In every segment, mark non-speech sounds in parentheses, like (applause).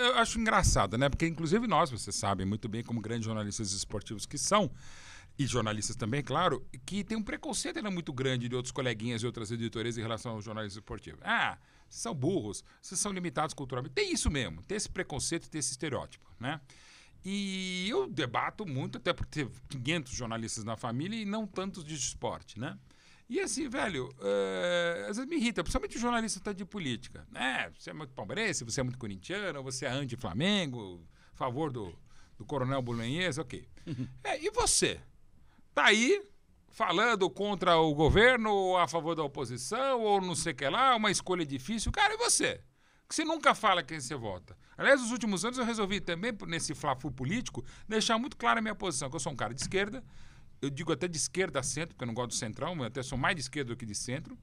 eu acho engraçado, né? Porque, inclusive, nós, vocês sabem muito bem, como grandes jornalistas esportivos que são, e jornalistas também, claro, que tem um preconceito ainda muito grande de outros coleguinhas e outras editorias em relação ao jornalismo esportivo. Ah, vocês são burros, vocês são limitados culturalmente. Tem isso mesmo, tem esse preconceito, tem esse estereótipo, né? E eu debato muito, até porque teve 500 jornalistas na família e não tantos de esporte, né? E assim, velho, uh, às vezes me irrita, principalmente o jornalista tá de política. Né? Você é muito palmeirense, você é muito corintiano, você é anti-Flamengo, favor do, do coronel Bolanhês, ok. Uhum. (laughs) É, e você? Tá aí falando contra o governo, ou a favor da oposição, ou não sei o que lá, uma escolha difícil. Cara, e você? que você nunca fala quem você vota. Aliás, nos últimos anos eu resolvi também, nesse flafu político, deixar muito clara a minha posição, que eu sou um cara de esquerda, eu digo até de esquerda a centro, porque eu não gosto do central, mas até sou mais de esquerda do que de centro,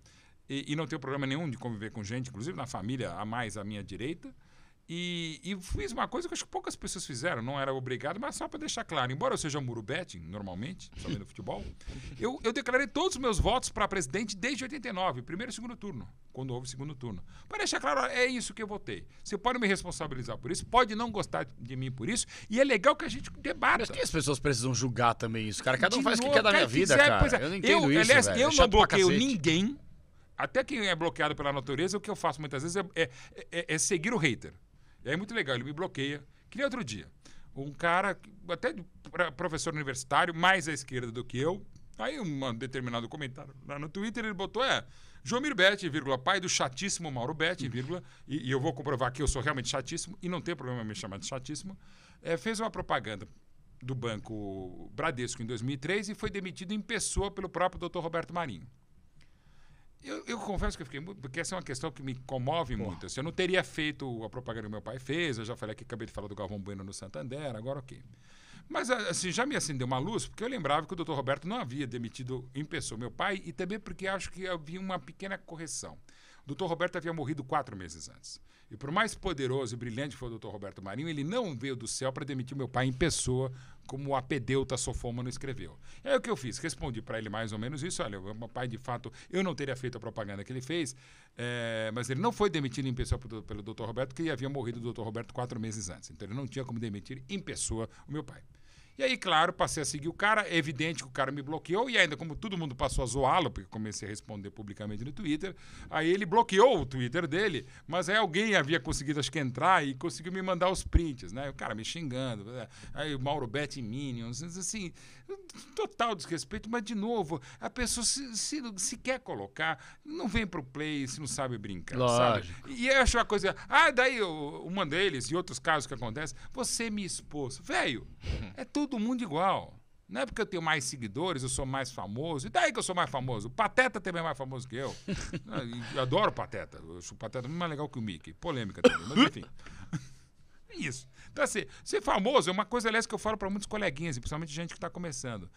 e, e não tenho problema nenhum de conviver com gente, inclusive na família, a mais à minha direita. E, e, fiz uma coisa que acho que poucas pessoas fizeram, não era obrigado, mas só para deixar claro, embora eu seja muro betting, normalmente, sabendo futebol, (laughs) eu, eu, declarei todos os meus votos para presidente desde 89, primeiro e segundo turno, quando houve segundo turno. Para deixar claro, é isso que eu votei. Você pode me responsabilizar por isso, pode não gostar de mim por isso, e é legal que a gente debata. Mas que as pessoas precisam julgar também isso, cara? Cada um de faz o que quer da minha vida, quiser, cara. É. Eu não entendo eu, isso, Aliás, velho. eu é não bloqueio ninguém, até quem é bloqueado pela natureza, o que eu faço muitas vezes é, é, é, é seguir o hater. E aí é muito legal, ele me bloqueia. Que nem outro dia. Um cara, até professor universitário, mais à esquerda do que eu, aí um determinado comentário lá no Twitter, ele botou, é, João Betti, vírgula, pai do chatíssimo Mauro Bete, uhum. vírgula, e, e, eu vou comprovar que eu sou realmente chatíssimo, e não tem problema me chamar de chatíssimo, é, fez uma propaganda do Banco Bradesco em 2003 e foi demitido em pessoa pelo próprio Dr. Roberto Marinho. Eu, eu, confesso que eu fiquei muito. Porque essa é uma questão que me comove muito. Assim, eu não teria feito a propaganda que meu pai fez, eu já falei aqui, acabei de falar do Galvão Bueno no Santander, agora ok. Mas assim, já me acendeu uma luz, porque eu lembrava que o doutor Roberto não havia demitido em pessoa meu pai, e também porque acho que havia uma pequena correção. Dr. Roberto havia morrido quatro meses antes. E por mais poderoso e brilhante que foi o Dr. Roberto Marinho, ele não veio do céu para demitir meu pai em pessoa, como o apedeuta Sofômano escreveu. É o que eu fiz, respondi para ele mais ou menos isso. Olha, meu pai, de fato, eu não teria feito a propaganda que ele fez, é, mas ele não foi demitido em pessoa pelo, pelo Dr. Roberto, que havia morrido o Dr. Roberto quatro meses antes. Então ele não tinha como demitir em pessoa o meu pai. E aí, claro, passei a seguir o cara, é evidente que o cara me bloqueou, e ainda como todo mundo passou a zoá-lo, porque comecei a responder publicamente no Twitter, aí ele bloqueou o Twitter dele, mas aí alguém havia conseguido, acho que, entrar e conseguiu me mandar os prints, né? O cara me xingando, né? aí o Mauro Betti Minions, assim, total desrespeito, mas de novo, a pessoa se, se, se quer colocar, não vem pro play se não sabe brincar, Lógico. Sabe? E eu acho uma coisa, ah, daí uma deles e outros casos que acontecem, você é me expôs. Velho, é tudo todo mundo igual. Não é porque eu tenho mais seguidores, eu sou mais famoso. E daí que eu sou mais famoso? O Pateta também é mais famoso que eu. (laughs) eu adoro o Pateta. Eu acho o Pateta mais legal que o Mickey. Polêmica também, mas enfim. (laughs) Isso. Então, assim, ser famoso é uma coisa, aliás, que eu falo para muitos coleguinhas, principalmente gente que está começando.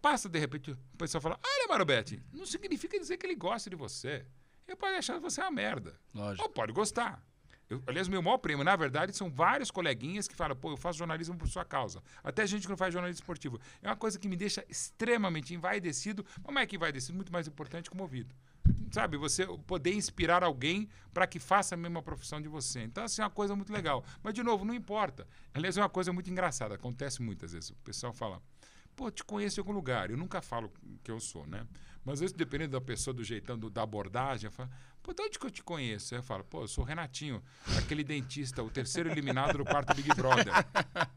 Passa, de repente, o pessoal fala: Olha, Marobete, não significa dizer que ele gosta de você. Ele pode achar você é uma merda. Lógico. Ou pode gostar. Eu, aliás, meu maior prêmio, na verdade, são vários coleguinhas que falam, pô, eu faço jornalismo por sua causa. Até gente que não faz jornalismo esportivo. É uma coisa que me deixa extremamente envaidecido, como é que envaidecido, muito mais importante, movido. Sabe, você poder inspirar alguém para que faça a mesma profissão de você. Então, assim, é uma coisa muito legal. Mas, de novo, não importa. Aliás, é uma coisa muito engraçada, acontece muitas vezes. O pessoal fala, Pô, te conheço em algum lugar. Eu nunca falo que eu sou, né? Mas às vezes, dependendo da pessoa, do jeitão, do, da abordagem, eu falo, pô, de onde que eu te conheço? Eu falo, pô, eu sou o Renatinho, aquele dentista, o terceiro eliminado do quarto Big Brother. (laughs)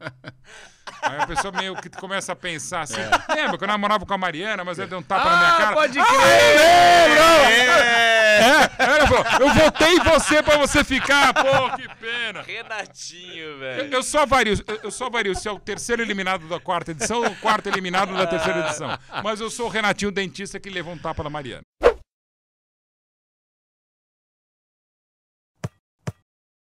Aí a pessoa meio que começa a pensar assim, é. lembra que eu namorava com a Mariana, mas eu dei um tapa ah, na minha cara. pode crer! Ah, é. É, ela é. falou, eu votei em você pra você ficar, pô, que pena. Renatinho, velho. Eu, eu, só vario, eu, só vario se é o terceiro eliminado da quarta edição ou o quarto eliminado da terceira edição. Mas eu sou o Renatinho, dentista que levou um tapa na Mariana.